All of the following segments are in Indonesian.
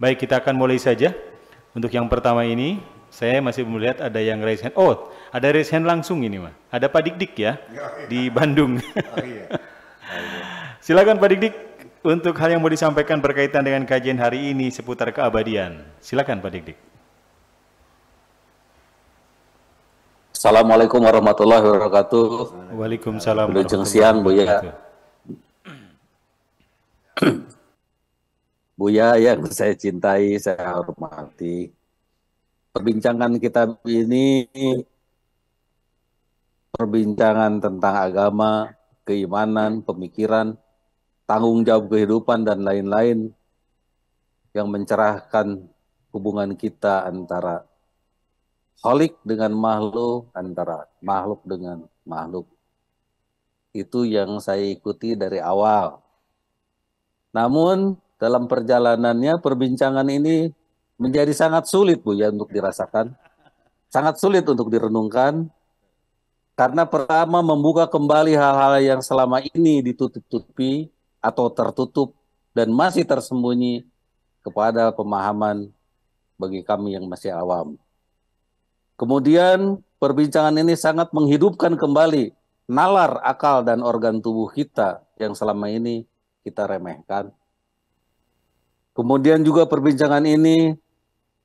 Baik, kita akan mulai saja. Untuk yang pertama ini, saya masih melihat ada yang raise hand. Oh, ada raise hand langsung ini, mah. Ada Pak dik dik ya, ya iya. di Bandung. Ah, iya. Silakan Pak dik dik untuk hal yang mau disampaikan berkaitan dengan kajian hari ini seputar keabadian. Silakan Pak dik dik Assalamualaikum warahmatullahi wabarakatuh. Waalaikumsalam. Lujung siang, Bu ya. Buya yang saya cintai, saya hormati. Perbincangan kita ini perbincangan tentang agama, keimanan, pemikiran, tanggung jawab kehidupan, dan lain-lain yang mencerahkan hubungan kita antara holik dengan makhluk, antara makhluk dengan makhluk. Itu yang saya ikuti dari awal. Namun dalam perjalanannya perbincangan ini menjadi sangat sulit Bu ya untuk dirasakan. Sangat sulit untuk direnungkan karena pertama membuka kembali hal-hal yang selama ini ditutup-tutupi atau tertutup dan masih tersembunyi kepada pemahaman bagi kami yang masih awam. Kemudian perbincangan ini sangat menghidupkan kembali nalar, akal, dan organ tubuh kita yang selama ini kita remehkan Kemudian juga perbincangan ini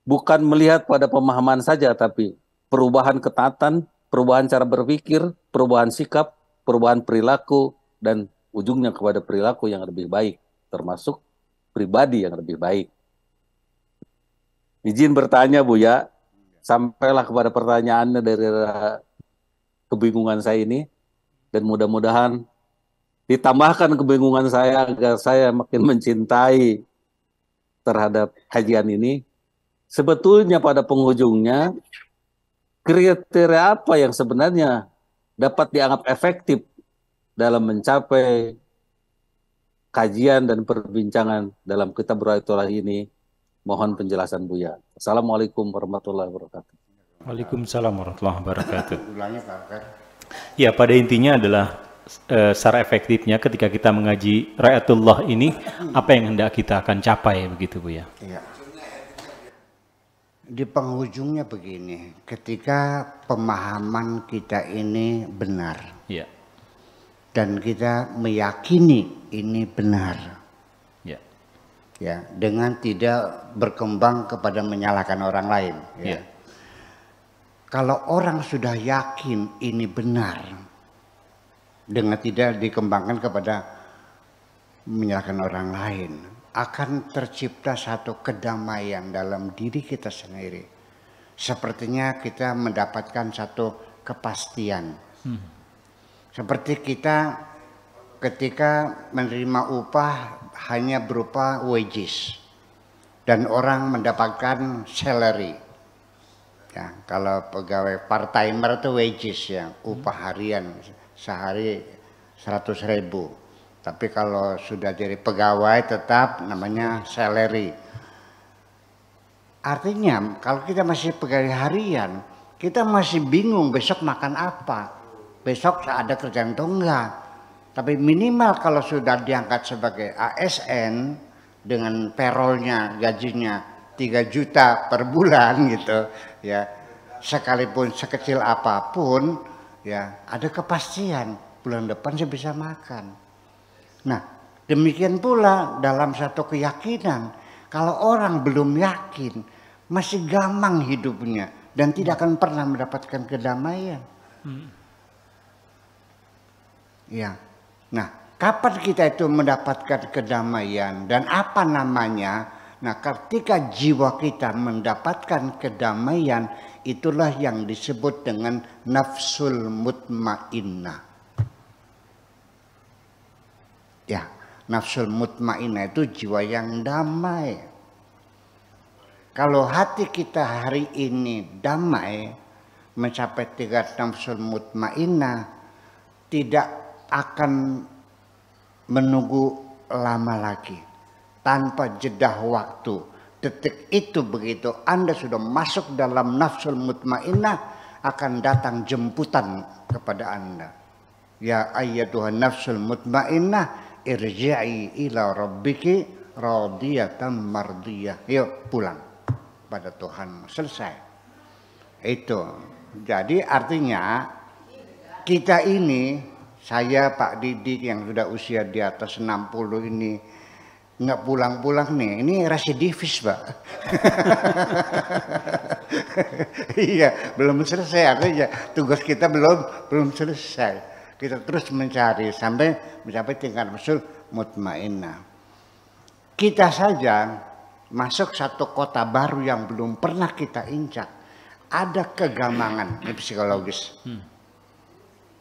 bukan melihat pada pemahaman saja, tapi perubahan ketatan, perubahan cara berpikir, perubahan sikap, perubahan perilaku, dan ujungnya kepada perilaku yang lebih baik, termasuk pribadi yang lebih baik. Izin bertanya Bu ya, sampailah kepada pertanyaannya dari kebingungan saya ini, dan mudah-mudahan ditambahkan kebingungan saya agar saya makin mencintai terhadap kajian ini, sebetulnya pada penghujungnya kriteria apa yang sebenarnya dapat dianggap efektif dalam mencapai kajian dan perbincangan dalam kitab Raitullah ini. Mohon penjelasan Buya. Assalamualaikum warahmatullahi wabarakatuh. Waalaikumsalam warahmatullahi wabarakatuh. Ya, pada intinya adalah uh, secara efektifnya ketika kita mengaji rakyatullah ini apa yang hendak kita akan capai begitu Bu ya? ya Di penghujungnya begini, ketika pemahaman kita ini benar. ya. Dan kita meyakini ini benar. ya. Ya, dengan tidak berkembang kepada menyalahkan orang lain, ya. ya. Kalau orang sudah yakin ini benar, dengan tidak dikembangkan kepada menyalahkan orang lain akan tercipta satu kedamaian dalam diri kita sendiri. Sepertinya kita mendapatkan satu kepastian. Hmm. Seperti kita ketika menerima upah hanya berupa wages dan orang mendapatkan salary. Ya, kalau pegawai part timer itu wages ya, upah harian sehari 100 ribu. Tapi kalau sudah jadi pegawai tetap namanya salary. Artinya kalau kita masih pegawai harian, kita masih bingung besok makan apa. Besok ada kerjaan atau enggak. Tapi minimal kalau sudah diangkat sebagai ASN dengan perolnya gajinya 3 juta per bulan gitu ya sekalipun sekecil apapun ya ada kepastian bulan depan saya bisa makan. Nah demikian pula dalam satu keyakinan kalau orang belum yakin masih gamang hidupnya dan tidak akan pernah mendapatkan kedamaian. Ya, nah kapan kita itu mendapatkan kedamaian dan apa namanya Nah, ketika jiwa kita mendapatkan kedamaian, itulah yang disebut dengan nafsul mutmainnah. Ya, nafsul mutmainnah itu jiwa yang damai. Kalau hati kita hari ini damai, mencapai tiga nafsul mutmainnah, tidak akan menunggu lama lagi tanpa jedah waktu. Detik itu begitu Anda sudah masuk dalam nafsul mutmainah akan datang jemputan kepada Anda. Ya ayat Tuhan nafsul mutmainah irji'i ila rabbiki radiyatan mardiyah. Yuk pulang pada Tuhan selesai. Itu. Jadi artinya kita ini saya Pak Didik yang sudah usia di atas 60 ini nggak pulang-pulang nih. Ini residivis, Pak. iya, belum selesai artinya tugas kita belum belum selesai. Kita terus mencari sampai mencapai tingkat usul mutmainah. Kita saja masuk satu kota baru yang belum pernah kita injak. Ada kegamangan ini psikologis. Hmm.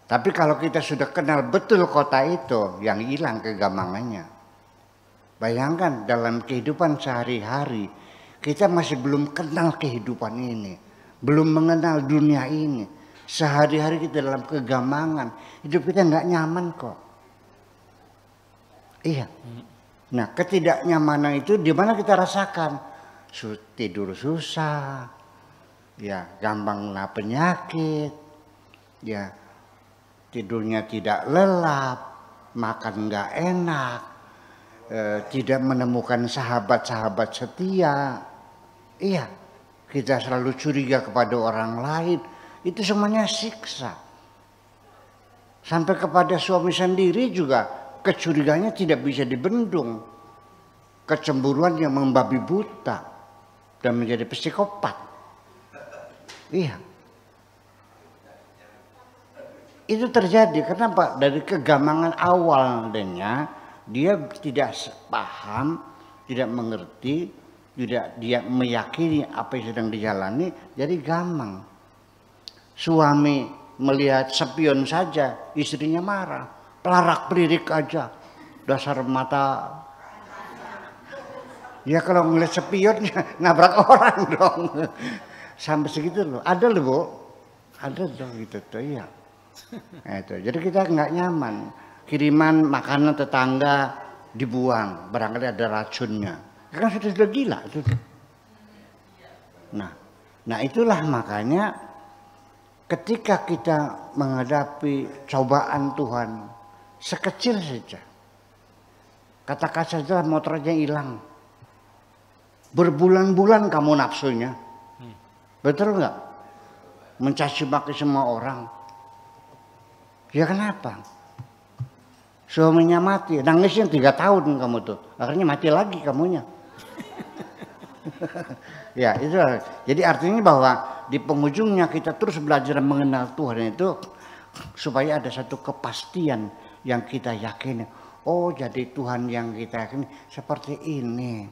Tapi kalau kita sudah kenal betul kota itu, yang hilang kegamangannya. Bayangkan dalam kehidupan sehari-hari kita masih belum kenal kehidupan ini, belum mengenal dunia ini. Sehari-hari kita dalam kegamangan, hidup kita nggak nyaman kok. Iya. Nah ketidaknyamanan itu di mana kita rasakan? Tidur susah, ya gampang penyakit, ya tidurnya tidak lelap, makan nggak enak, eh, tidak menemukan sahabat-sahabat setia. Iya, kita selalu curiga kepada orang lain. Itu semuanya siksa. Sampai kepada suami sendiri juga kecurigaannya tidak bisa dibendung. Kecemburuan yang membabi buta dan menjadi psikopat. Iya. Itu terjadi kenapa? Dari kegamangan awalnya dia tidak paham, tidak mengerti, tidak dia meyakini apa yang sedang dijalani, jadi gampang. Suami melihat sepion saja, istrinya marah, pelarak pelirik aja, dasar mata. Ya kalau ngeliat sepion nabrak orang dong. Sampai segitu loh. Ada loh, Bu. Ada dong gitu tuh, iya. Nah, itu. Jadi kita nggak nyaman kiriman makanan tetangga dibuang, barangkali ada racunnya. Kan sudah sudah gila itu. Nah, nah itulah makanya ketika kita menghadapi cobaan Tuhan sekecil saja. Katakan saja motornya hilang. Berbulan-bulan kamu nafsunya. Betul nggak? Mencaci maki semua orang. Ya kenapa? Suaminya mati, nangisnya tiga tahun kamu tuh. Akhirnya mati lagi kamunya. ya itu jadi artinya bahwa di penghujungnya kita terus belajar mengenal Tuhan itu supaya ada satu kepastian yang kita yakini oh jadi Tuhan yang kita yakini seperti ini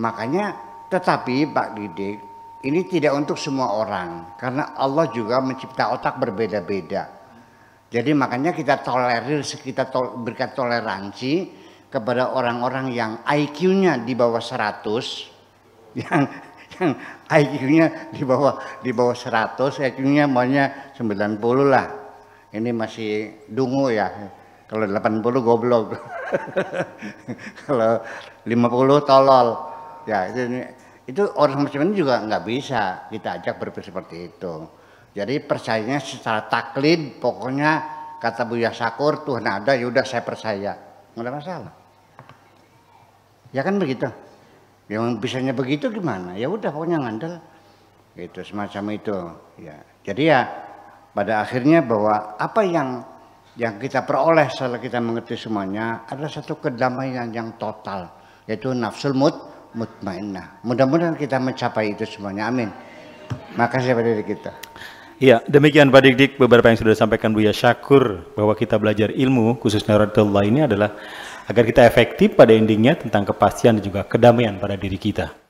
makanya tetapi Pak Didik ini tidak untuk semua orang karena Allah juga mencipta otak berbeda-beda jadi makanya kita tolerir, kita tol, berikan toleransi kepada orang-orang yang IQ-nya di bawah 100, yang yang IQ-nya di bawah di bawah 100, IQ-nya maunya 90 lah. Ini masih dungu ya. Kalau 80 goblok. Kalau 50 tolol. Ya, itu, itu orang macam ini juga nggak bisa kita ajak berpikir seperti itu. Jadi percayanya secara taklid, pokoknya kata Buya Sakur Tuhan ada, yaudah saya percaya. Nggak ada masalah. Ya kan begitu. Yang bisanya begitu gimana? Ya udah pokoknya ngandel. Itu semacam itu. Ya. Jadi ya pada akhirnya bahwa apa yang yang kita peroleh setelah kita mengerti semuanya adalah satu kedamaian yang total yaitu nafsul mut mutmainnah. Mudah-mudahan kita mencapai itu semuanya. Amin. Makasih pada diri kita. Ya, demikian Pak Dik Dik beberapa yang sudah disampaikan Buya Syakur bahwa kita belajar ilmu khususnya Radulullah ini adalah agar kita efektif pada endingnya tentang kepastian dan juga kedamaian pada diri kita.